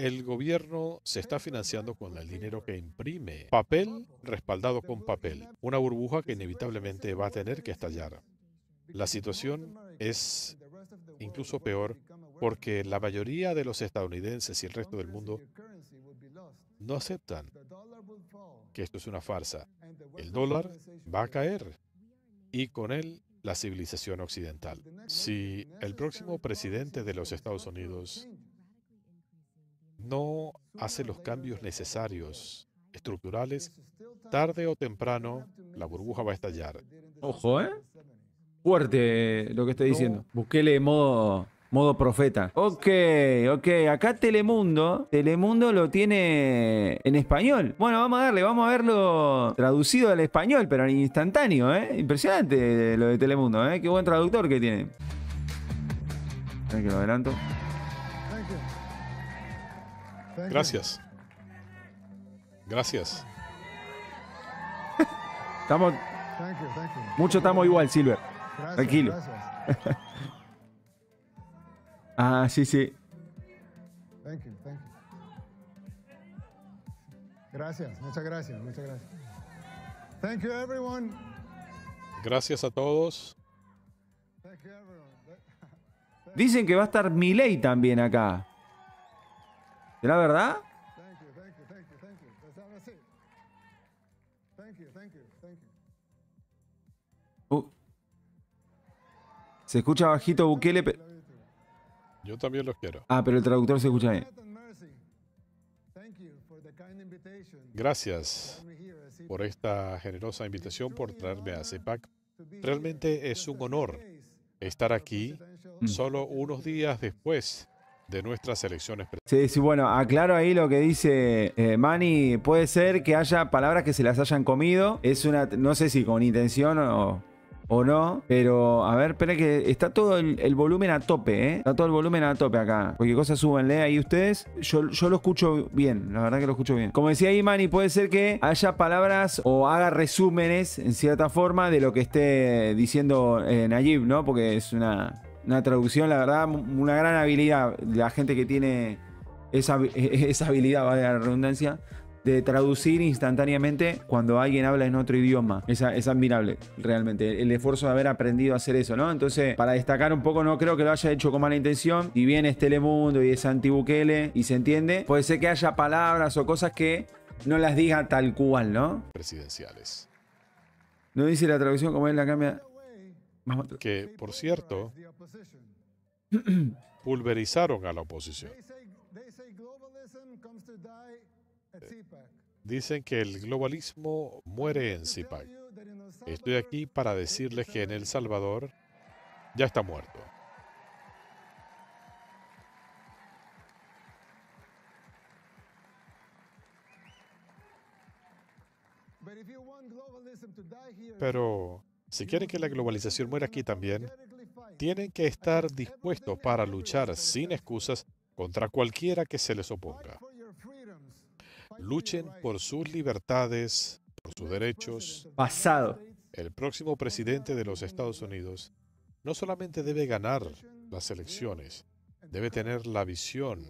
El gobierno se está financiando con el dinero que imprime. Papel respaldado con papel. Una burbuja que inevitablemente va a tener que estallar. La situación es incluso peor porque la mayoría de los estadounidenses y el resto del mundo no aceptan que esto es una farsa. El dólar va a caer y con él la civilización occidental. Si el próximo presidente de los Estados Unidos no hace los cambios necesarios, estructurales, tarde o temprano la burbuja va a estallar. Ojo, ¿eh? Fuerte lo que estoy diciendo. Busquele modo Modo profeta. Ok, ok. Acá Telemundo. Telemundo lo tiene en español. Bueno, vamos a darle, vamos a verlo traducido al español, pero en instantáneo, ¿eh? Impresionante lo de Telemundo, ¿eh? Qué buen traductor que tiene. lo adelanto. Gracias. Gracias. Estamos. Mucho estamos igual, Silver. Tranquilo. ah, sí, sí. Gracias, muchas gracias, muchas gracias. Gracias a todos. Dicen que va a estar Miley también acá. ¿De la verdad? Uh. Se escucha bajito Bukele, Yo también los quiero. Ah, pero el traductor se escucha bien. Gracias por esta generosa invitación, por traerme a CEPAC. Realmente es un honor estar aquí mm. solo unos días después de nuestras elecciones. Sí, sí, bueno, aclaro ahí lo que dice eh, Mani. Manny. Puede ser que haya palabras que se las hayan comido. Es una, no sé si con intención o, no. Pero, a ver, espera que está todo el, volumen a tope, ¿eh? Está todo el volumen a tope acá. Porque cosa súbanle ahí ustedes. Yo, lo escucho bien, la verdad que lo escucho bien. Como decía ahí Manny, puede ser que haya palabras o haga resúmenes, en cierta forma, de lo que esté diciendo eh, Nayib, ¿no? Porque es una una traducción, la verdad, una gran habilidad. La gente que tiene esa, habilidad, habilidad, de la redundancia, de traducir instantáneamente cuando alguien habla en otro idioma. Es, admirable, realmente, el esfuerzo de haber aprendido a hacer eso, ¿no? Entonces, para destacar un poco, no creo que lo haya hecho con mala intención. Y bien es Telemundo y es Antibuquele, y se entiende, puede ser que haya palabras o cosas que no las diga tal cual, ¿no? Presidenciales. No dice la traducción como es la cambia que, por cierto, pulverizaron a la oposición. Eh, Dicen que el globalismo muere en CIPAC. Estoy aquí para decirles que en El Salvador ya está muerto. Pero si quieren que la globalización muera aquí también, tienen que estar dispuestos para luchar sin excusas contra cualquiera que se les oponga. Luchen por sus libertades, por sus derechos. Pasado. El próximo presidente de los Estados Unidos no solamente debe ganar las elecciones, debe tener la visión,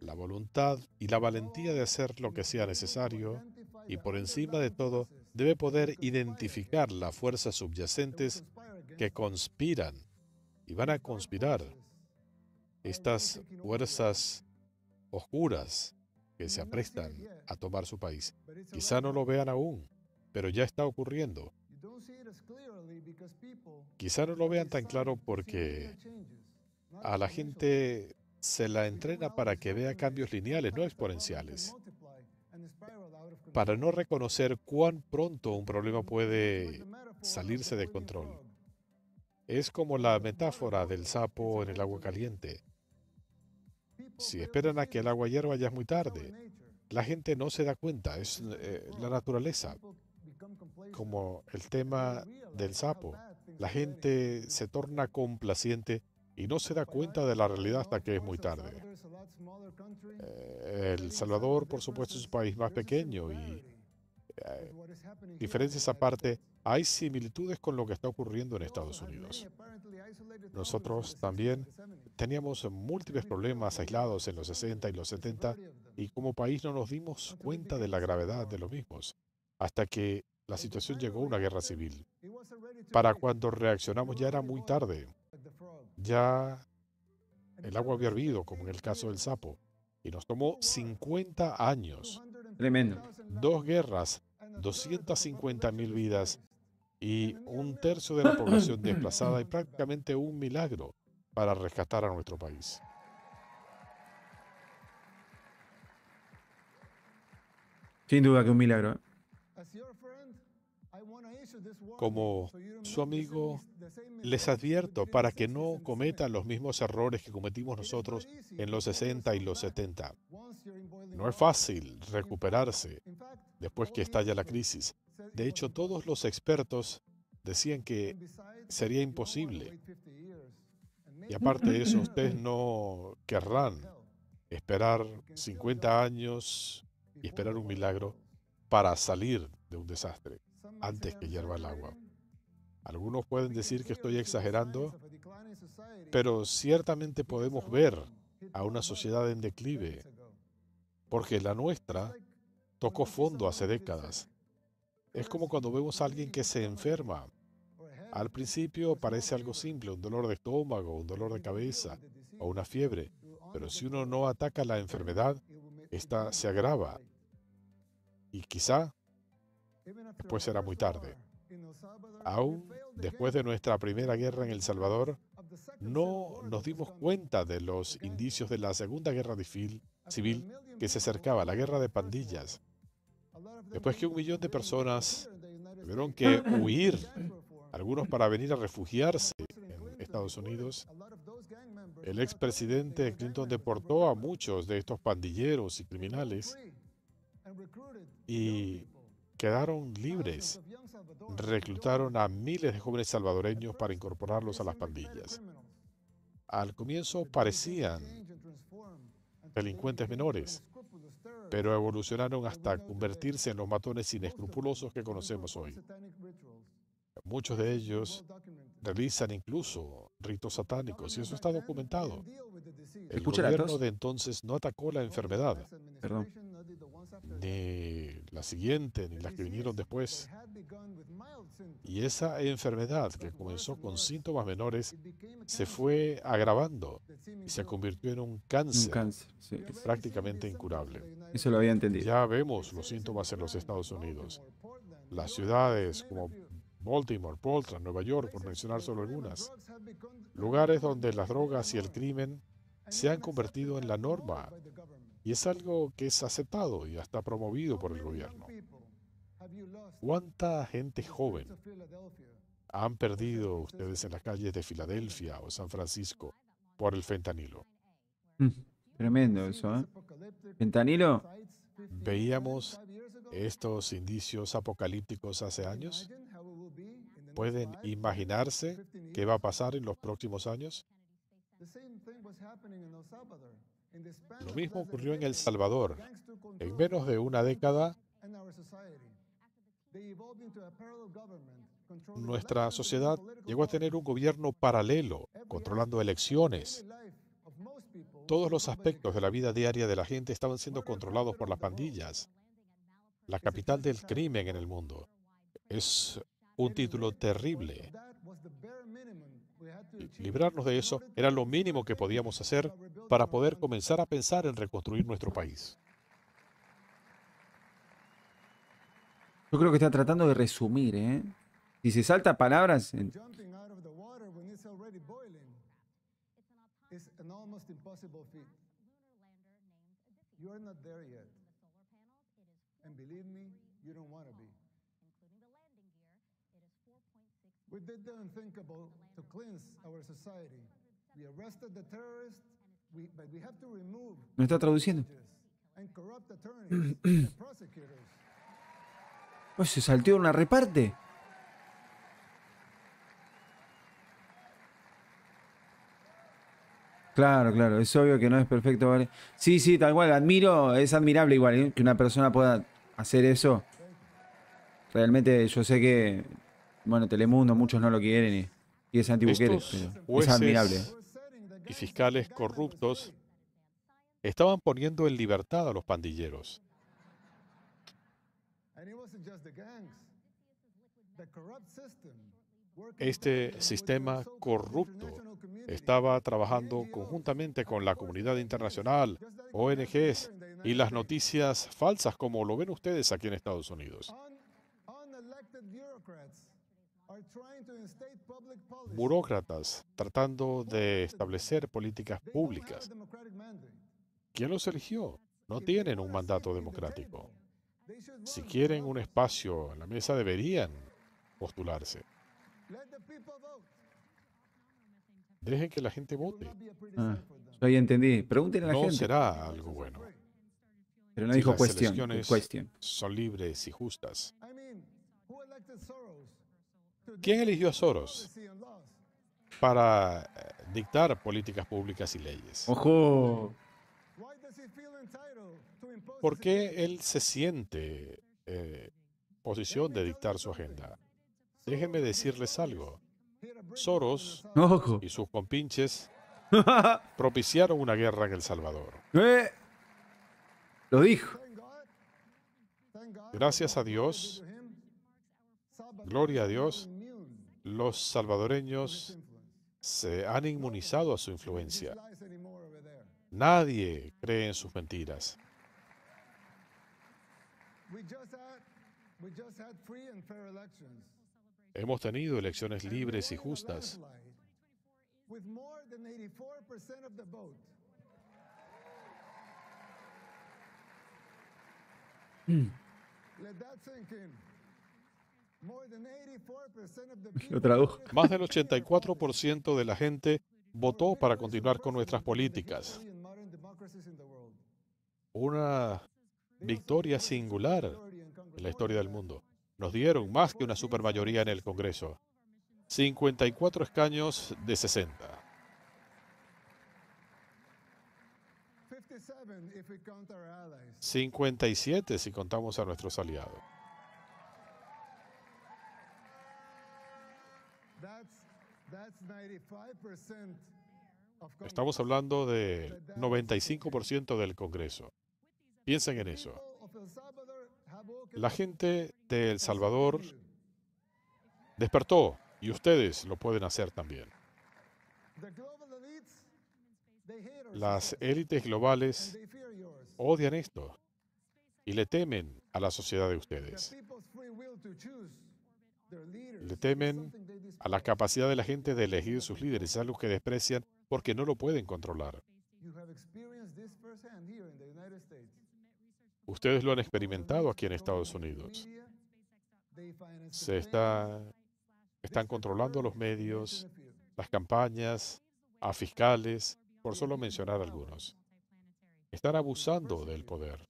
la voluntad y la valentía de hacer lo que sea necesario y por encima de todo, debe poder identificar las fuerzas subyacentes que conspiran y van a conspirar. Estas fuerzas oscuras que se aprestan a tomar su país. Quizá no lo vean aún, pero ya está ocurriendo. Quizá no lo vean tan claro porque a la gente se la entrena para que vea cambios lineales, no exponenciales para no reconocer cuán pronto un problema puede salirse de control. Es como la metáfora del sapo en el agua caliente. Si esperan a que el agua hierva ya es muy tarde. La gente no se da cuenta, es eh, la naturaleza. Como el tema del sapo, la gente se torna complaciente y no se da cuenta de la realidad hasta que es muy tarde. Eh, El Salvador, por supuesto, es un país más pequeño y eh, diferencias aparte, hay similitudes con lo que está ocurriendo en Estados Unidos. Nosotros también teníamos múltiples problemas aislados en los 60 y los 70 y como país no nos dimos cuenta de la gravedad de los mismos hasta que la situación llegó a una guerra civil. Para cuando reaccionamos ya era muy tarde ya el agua había hervido, como en el caso del sapo, y nos tomó 50 años. Tremendo. Dos guerras, 250 mil vidas y un tercio de la población desplazada y prácticamente un milagro para rescatar a nuestro país. Sin duda que un milagro. ¿eh? como su amigo, les advierto para que no cometan los mismos errores que cometimos nosotros en los 60 y los 70. No es fácil recuperarse después que estalla la crisis. De hecho, todos los expertos decían que sería imposible. Y aparte de eso, ustedes no querrán esperar 50 años y esperar un milagro para salir de un desastre antes que hierva el agua. Algunos pueden decir que estoy exagerando, pero ciertamente podemos ver a una sociedad en declive, porque la nuestra tocó fondo hace décadas. Es como cuando vemos a alguien que se enferma. Al principio parece algo simple, un dolor de estómago, un dolor de cabeza o una fiebre, pero si uno no ataca la enfermedad, esta se agrava y quizá Después era muy tarde. Aún después de nuestra primera guerra en El Salvador, no nos dimos cuenta de los indicios de la Segunda Guerra Civil que se acercaba, la guerra de pandillas. Después que un millón de personas tuvieron que huir, algunos para venir a refugiarse en Estados Unidos, el expresidente Clinton deportó a muchos de estos pandilleros y criminales y quedaron libres. Reclutaron a miles de jóvenes salvadoreños para incorporarlos a las pandillas. Al comienzo parecían delincuentes menores, pero evolucionaron hasta convertirse en los matones inescrupulosos que conocemos hoy. Muchos de ellos realizan incluso ritos satánicos y eso está documentado. El gobierno de entonces no atacó la enfermedad, ni la siguiente, ni las que vinieron después. Y esa enfermedad que comenzó con síntomas menores se fue agravando y se convirtió en un cáncer, prácticamente incurable. Eso lo había entendido. Ya vemos los síntomas en los Estados Unidos. Las ciudades como Baltimore, Portland, Nueva York, por mencionar solo algunas. Lugares donde las drogas y el crimen se han convertido en la norma y es algo que es aceptado y hasta promovido por el gobierno. ¿Cuánta gente joven han perdido ustedes en las calles de Filadelfia o San Francisco por el fentanilo? Mm, tremendo eso, ¿eh? ¿Fentanilo? Veíamos estos indicios apocalípticos hace años. ¿Pueden imaginarse qué va a pasar en los próximos años? Lo mismo ocurrió en El Salvador. En menos de una década, nuestra sociedad llegó a tener un gobierno paralelo, controlando elecciones. Todos los aspectos de la vida diaria de la gente estaban siendo controlados por las pandillas. La capital del crimen en el mundo. Es un título terrible. Librarnos de eso era lo mínimo que podíamos hacer para poder comenzar a pensar en reconstruir nuestro país. Yo creo que está tratando de resumir, ¿eh? Si se salta palabras... not there yet. And believe me, you don't want to be. We no está traduciendo. Pues se saltió una reparte. Claro, claro, es obvio que no es perfecto, ¿vale? Sí, sí, tal cual, admiro, es admirable igual ¿eh? que una persona pueda hacer eso. Realmente yo sé que bueno, Telemundo, muchos no lo quieren y, y es anti es admirable. Y fiscales corruptos estaban poniendo en libertad a los pandilleros. Este sistema corrupto estaba trabajando conjuntamente con la comunidad internacional, ONGs y las noticias falsas como lo ven ustedes aquí en Estados Unidos burócratas tratando de establecer políticas públicas. ¿Quién los eligió? No tienen un mandato democrático. Si quieren un espacio en la mesa deberían postularse. Dejen que la gente vote. Ah, entendí. Pregúntenle a la gente. No será algo bueno. Pero no dijo cuestión. Son libres y justas. ¿Quién eligió a Soros para eh, dictar políticas públicas y leyes? ¡Ojo! ¿Por qué él se siente en eh, posición de dictar su agenda? Déjenme decirles algo. Soros y sus compinches propiciaron una guerra en El Salvador. Eh, lo dijo. Gracias a Dios. Gloria a Dios. Los salvadoreños se han inmunizado a su influencia. Nadie cree en sus mentiras. Hemos tenido elecciones libres y justas. Más del 84% de la gente votó para continuar con nuestras políticas. Una victoria singular en la historia del mundo. Nos dieron más que una supermayoría en el Congreso. 54 escaños de 60. 57 si contamos a nuestros aliados. Estamos hablando del 95% del Congreso. Piensen en eso. La gente de El Salvador despertó y ustedes lo pueden hacer también. Las élites globales odian esto y le temen a la sociedad de ustedes. Le temen a la capacidad de la gente de elegir sus líderes, es algo que desprecian porque no lo pueden controlar. Ustedes lo han experimentado aquí en Estados Unidos. Se está, están controlando los medios, las campañas, a fiscales, por solo mencionar algunos. Están abusando del poder.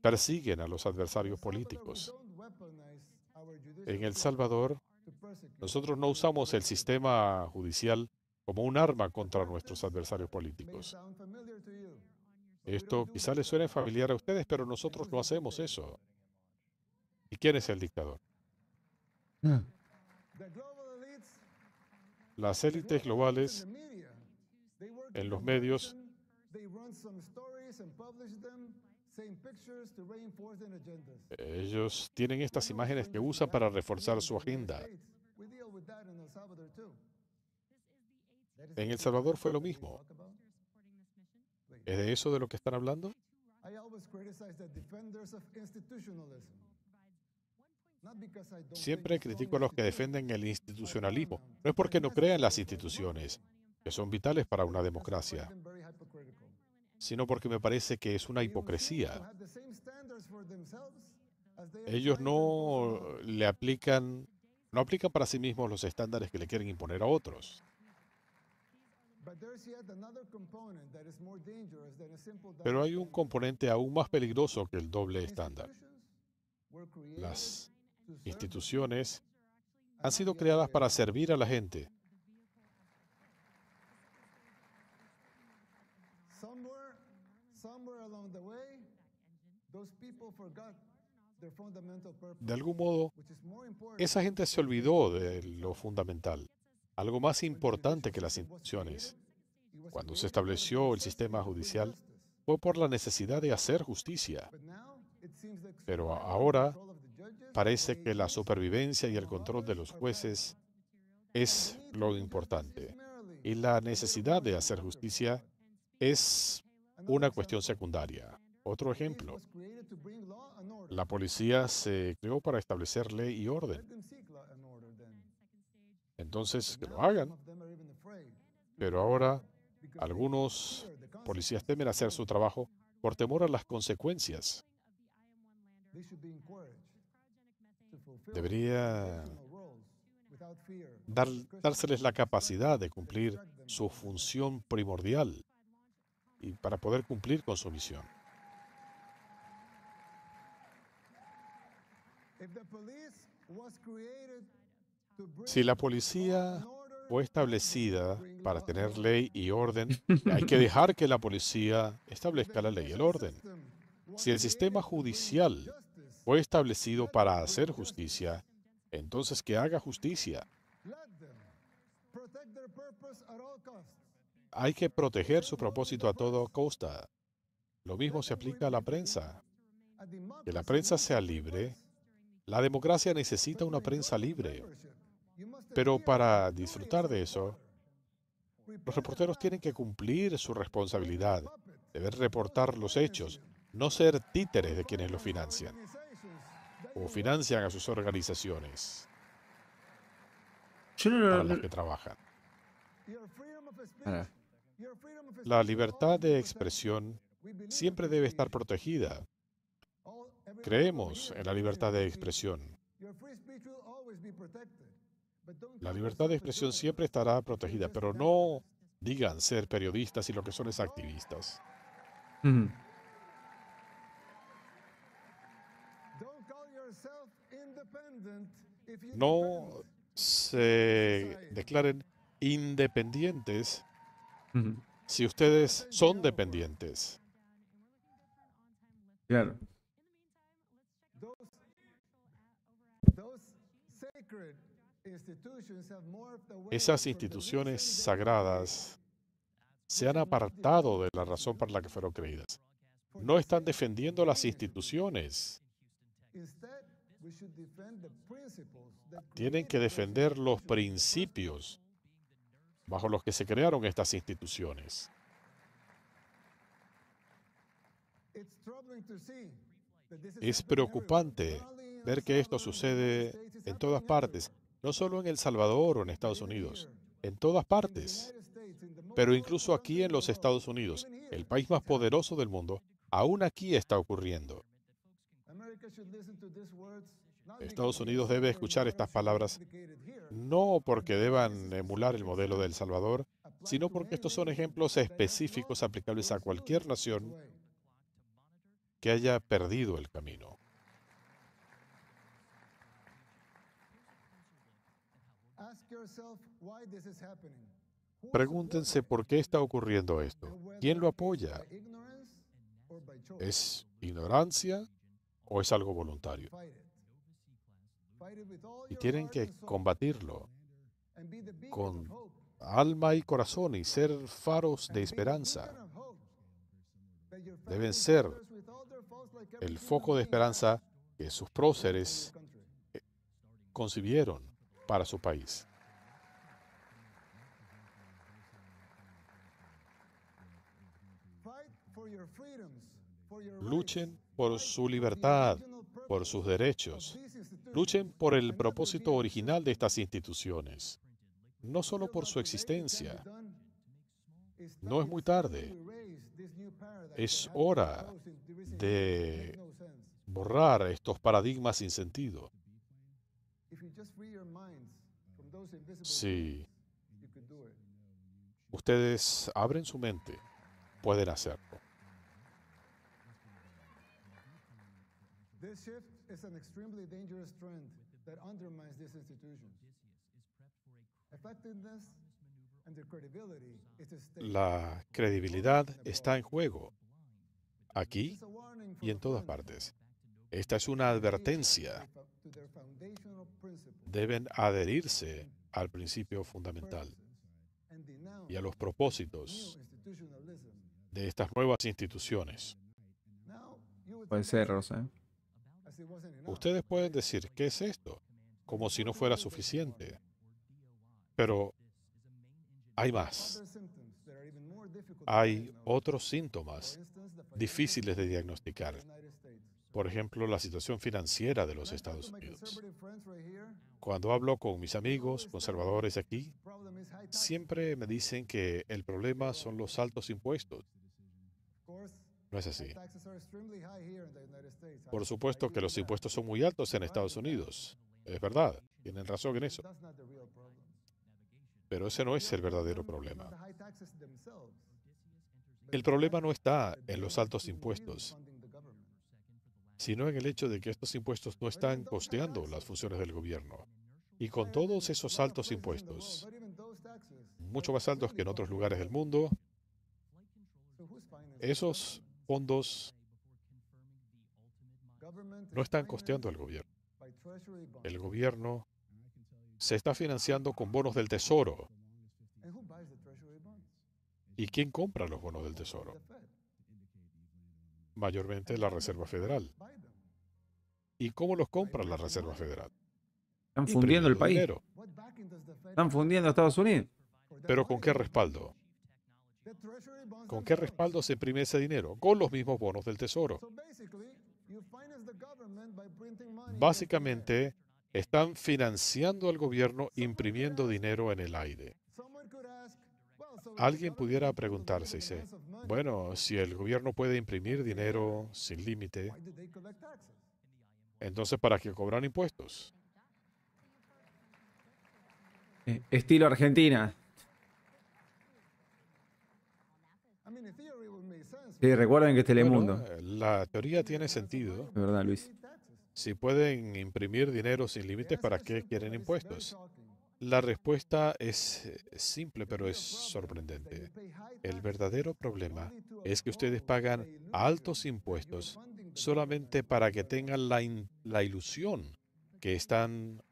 Persiguen a los adversarios políticos. En El Salvador, nosotros no usamos el sistema judicial como un arma contra nuestros adversarios políticos. Esto quizá les suene familiar a ustedes, pero nosotros no hacemos eso. ¿Y quién es el dictador? Las élites globales en los medios ellos tienen estas imágenes que usan para reforzar su agenda. En El Salvador fue lo mismo. ¿Es de eso de lo que están hablando? Siempre critico a los que defienden el institucionalismo. No es porque no crean las instituciones, que son vitales para una democracia sino porque me parece que es una hipocresía. Ellos no le aplican, no aplican para sí mismos los estándares que le quieren imponer a otros. Pero hay un componente aún más peligroso que el doble estándar. Las instituciones han sido creadas para servir a la gente, De algún modo, esa gente se olvidó de lo fundamental, algo más importante que las instituciones. Cuando se estableció el sistema judicial, fue por la necesidad de hacer justicia. Pero ahora parece que la supervivencia y el control de los jueces es lo importante. Y la necesidad de hacer justicia es una cuestión secundaria. Otro ejemplo, la policía se creó para establecer ley y orden. Entonces, que lo hagan. Pero ahora algunos policías temen hacer su trabajo por temor a las consecuencias. Debería dárseles la capacidad de cumplir su función primordial y para poder cumplir con su misión. Si la policía fue establecida para tener ley y orden, hay que dejar que la policía establezca la ley y el orden. Si el sistema judicial fue establecido para hacer justicia, entonces que haga justicia. Hay que proteger su propósito a todo costa. Lo mismo se aplica a la prensa. Que la prensa sea libre la democracia necesita una prensa libre, pero para disfrutar de eso, los reporteros tienen que cumplir su responsabilidad, deben reportar los hechos, no ser títeres de quienes los financian o financian a sus organizaciones para las que trabajan. Ah. La libertad de expresión siempre debe estar protegida Creemos en la libertad de expresión. La libertad de expresión siempre estará protegida, pero no digan ser periodistas y lo que son es activistas. No se declaren independientes si ustedes son dependientes. Claro. Esas instituciones sagradas se han apartado de la razón por la que fueron creídas. No están defendiendo las instituciones. Tienen que defender los principios bajo los que se crearon estas instituciones. Es preocupante ver que esto sucede en todas partes, no solo en El Salvador o en Estados Unidos, en todas partes, pero incluso aquí en los Estados Unidos, el país más poderoso del mundo, aún aquí está ocurriendo. Estados Unidos debe escuchar estas palabras no porque deban emular el modelo de El Salvador, sino porque estos son ejemplos específicos aplicables a cualquier nación que haya perdido el camino. Pregúntense por qué está ocurriendo esto. ¿Quién lo apoya? ¿Es ignorancia o es algo voluntario? Y tienen que combatirlo con alma y corazón y ser faros de esperanza. Deben ser el foco de esperanza que sus próceres eh, concibieron para su país. Luchen por su libertad, por sus derechos. Luchen por el propósito original de estas instituciones, no solo por su existencia. No es muy tarde. Es hora de borrar estos paradigmas sin sentido. Si ustedes abren su mente, pueden hacerlo. La credibilidad está en juego, aquí y en todas partes. Esta es una advertencia. Deben adherirse al principio fundamental y a los propósitos de estas nuevas instituciones. Puede ser, Ustedes pueden decir, ¿qué es esto? Como si no fuera suficiente. Pero hay más. Hay otros síntomas difíciles de diagnosticar. Por ejemplo, la situación financiera de los Estados Unidos. Cuando hablo con mis amigos conservadores aquí, siempre me dicen que el problema son los altos impuestos no es así. Por supuesto que los impuestos son muy altos en Estados Unidos. Es verdad. Tienen razón en eso. Pero ese no es el verdadero problema. El problema no está en los altos impuestos, sino en el hecho de que estos impuestos no están costeando las funciones del gobierno. Y con todos esos altos impuestos, mucho más altos que en otros lugares del mundo, esos fondos no están costeando al gobierno. El gobierno se está financiando con bonos del tesoro. ¿Y quién compra los bonos del tesoro? Mayormente la Reserva Federal. ¿Y cómo los compra la Reserva Federal? Están fundiendo el país. Están fundiendo a Estados Unidos. ¿Pero con qué respaldo? ¿Con qué respaldo se imprime ese dinero? Con los mismos bonos del Tesoro. Básicamente, están financiando al gobierno imprimiendo dinero en el aire. Alguien pudiera preguntarse, dice, bueno, si el gobierno puede imprimir dinero sin límite, entonces ¿para qué cobran impuestos? Eh, estilo Argentina. Sí, recuerden que Telemundo. la teoría tiene sentido. De verdad, Luis. Si pueden imprimir dinero sin límites, ¿para qué quieren impuestos? La respuesta es eh, simple, pero es sorprendente. El verdadero problema es que ustedes pagan altos impuestos solamente para que tengan la ilusión que están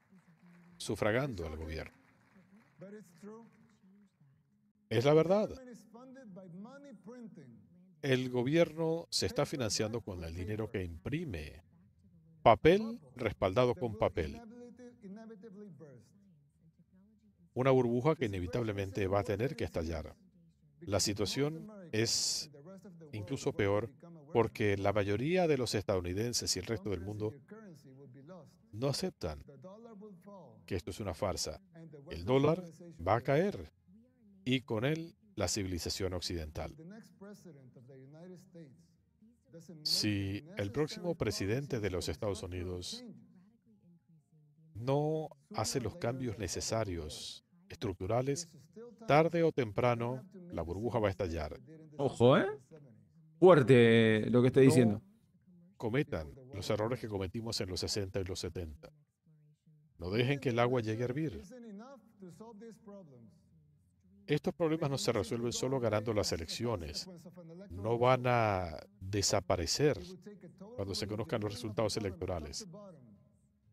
sufragando al gobierno. Es la verdad. El gobierno se está financiando con el dinero que imprime. Papel respaldado con papel. Una burbuja que inevitablemente va a tener que estallar. La situación es incluso peor porque la mayoría de los estadounidenses y el resto del mundo no aceptan que esto es una farsa. El dólar va a caer y con él la civilización occidental. Si el próximo presidente de los Estados Unidos no hace los cambios necesarios estructurales, tarde o temprano la burbuja va a estallar. Ojo, ¿eh? Fuerte lo que estoy diciendo. cometan los errores que cometimos en los 60 y los 70. No dejen que el agua llegue a hervir. Estos problemas no se resuelven solo ganando las elecciones. No van a desaparecer cuando se conozcan los resultados electorales.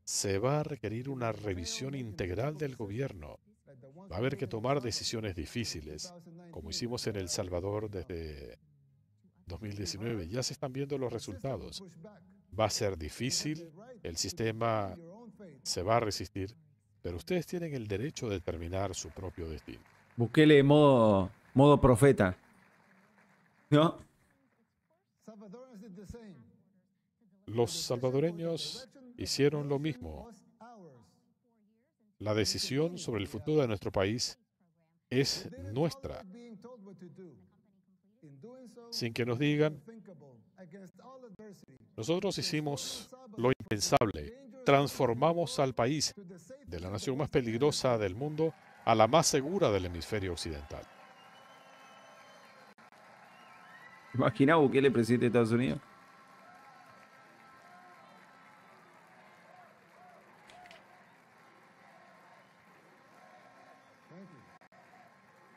Se va a requerir una revisión integral del gobierno. Va a haber que tomar decisiones difíciles, como hicimos en El Salvador desde 2019. Ya se están viendo los resultados. Va a ser difícil, el sistema se va a resistir, pero ustedes tienen el derecho de determinar su propio destino. Busquele modo, profeta. ¿No? Los salvadoreños hicieron lo mismo. La decisión sobre el futuro de nuestro país es nuestra. Sin que nos digan, nosotros hicimos lo impensable, transformamos al país de la nación más peligrosa del mundo a la más segura del hemisferio occidental. Imagina el presidente de Estados Unidos.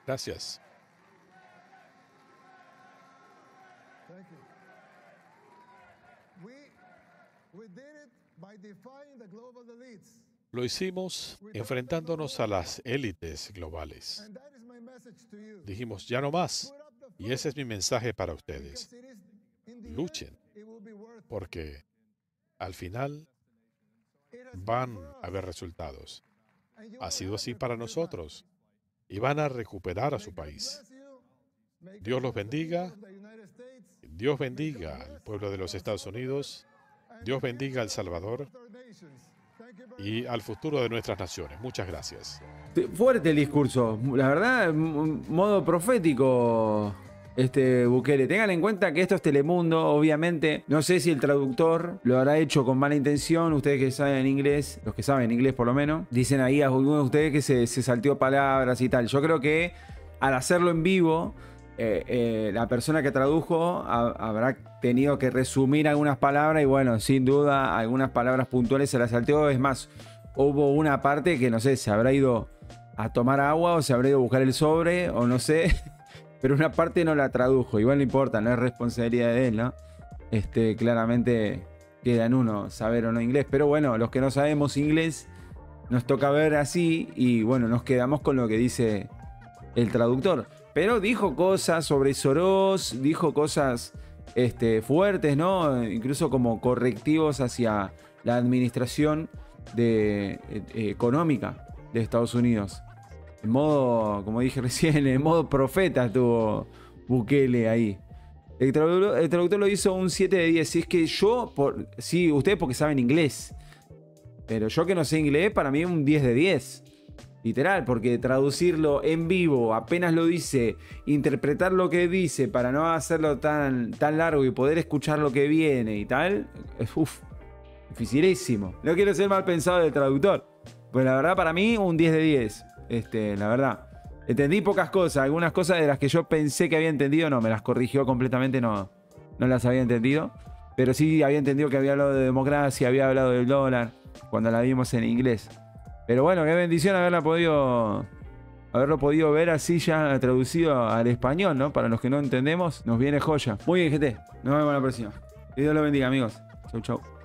Gracias. We, we did it by the lo hicimos enfrentándonos a las élites globales. Dijimos, ya no más. Y ese es mi mensaje para ustedes. Luchen, porque al final van a haber resultados. Ha sido así para nosotros y van a recuperar a su país. Dios los bendiga. Dios bendiga al pueblo de los Estados Unidos. Dios bendiga al Salvador y al futuro de nuestras naciones. Muchas gracias. Fuerte el discurso, la verdad, modo profético. Este Bukele, tengan en cuenta que esto es Telemundo, obviamente. No sé si el traductor lo habrá hecho con mala intención. Ustedes que saben inglés, los que saben inglés por lo menos, dicen ahí a algunos de ustedes que se, se palabras y tal. Yo creo que al hacerlo en vivo, eh, eh, la persona que tradujo habrá tenido que resumir algunas palabras y bueno, sin duda algunas palabras puntuales se las salteó. Es más, hubo una parte que no sé, se habrá ido a tomar agua o se habrá ido a buscar el sobre o no sé, pero una parte no la tradujo. Igual no importa, no es responsabilidad de él, ¿no? Este, claramente queda en uno saber o no inglés, pero bueno, los que no sabemos inglés nos toca ver así y bueno, nos quedamos con lo que dice el traductor. Pero dijo cosas sobre Soros, dijo cosas este, fuertes, ¿no? Incluso como correctivos hacia la administración eh, económica de Estados Unidos. En modo, como dije recién, en modo profeta estuvo Bukele ahí. El traductor, lo hizo un 7 de 10. Si es que yo, por, sí, ustedes porque saben inglés. Pero yo que no sé inglés, para mí un 10 de 10. Literal, porque traducirlo en vivo, apenas lo dice, interpretar lo que dice para no hacerlo tan, tan largo y poder escuchar lo que viene y tal, es uff, dificilísimo. No quiero ser mal pensado de traductor. Pues la verdad, para mí, un 10 de 10. Este, la verdad. Entendí pocas cosas, algunas cosas de las que yo pensé que había entendido, no, me las corrigió completamente, no, no las había entendido. Pero sí había entendido que había hablado de democracia, había hablado del dólar, cuando la vimos en inglés. Pero bueno, qué bendición haberla podido haberlo podido ver así ya traducido al español, ¿no? Para los que no entendemos, nos viene joya. Muy bien, gente. Nos vemos la próxima. Que Dios lo bendiga, amigos. Chau, chau.